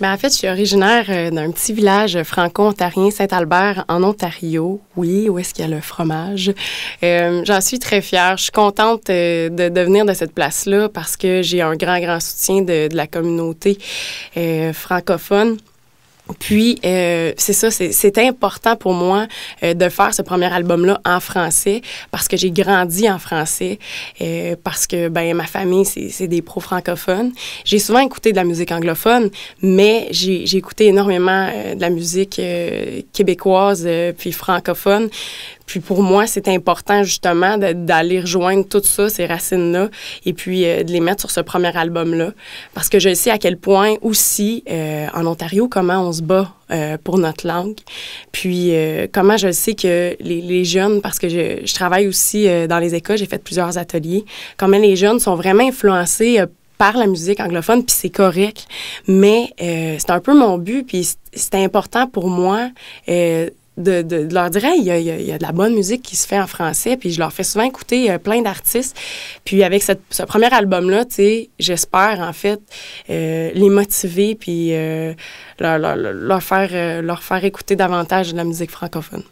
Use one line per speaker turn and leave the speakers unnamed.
Ben, en fait, je suis originaire euh, d'un petit village franco-ontarien, Saint-Albert, en Ontario. Oui, où est-ce qu'il y a le fromage? Euh, j'en suis très fière. Je suis contente euh, de, venir de cette place-là parce que j'ai un grand, grand soutien de, la communauté francophone. Puis, euh, c'est ça, c'est important pour moi euh, de faire ce premier album-là en français parce que j'ai grandi en français, euh, parce que ben ma famille, c'est des pros francophones. J'ai souvent écouté de la musique anglophone, mais j'ai écouté énormément euh, de la musique québécoise puis francophone. Puis pour moi, c'est important justement d'aller rejoindre tout ça, ces racines-là, et puis de les mettre sur ce premier album-là. Parce que je sais à quel point aussi, en Ontario, comment on se bas euh, pour notre langue. Puis euh, comment je sais que les, jeunes, parce que je, travaille aussi euh, dans les écoles, j'ai fait plusieurs ateliers, comment les jeunes sont vraiment influencés par la musique anglophone, puis c'est correct. Mais c'est un peu mon but, puis c'est important pour moi de, de, leur dire, il hey, y, a de la bonne musique qui se fait en français, puis je leur fais souvent écouter euh, plein d'artistes. Puis avec ce premier album-là, tu j'espère en fait euh, les motiver, puis euh, leur, leur, faire, leur faire écouter davantage de la musique francophone.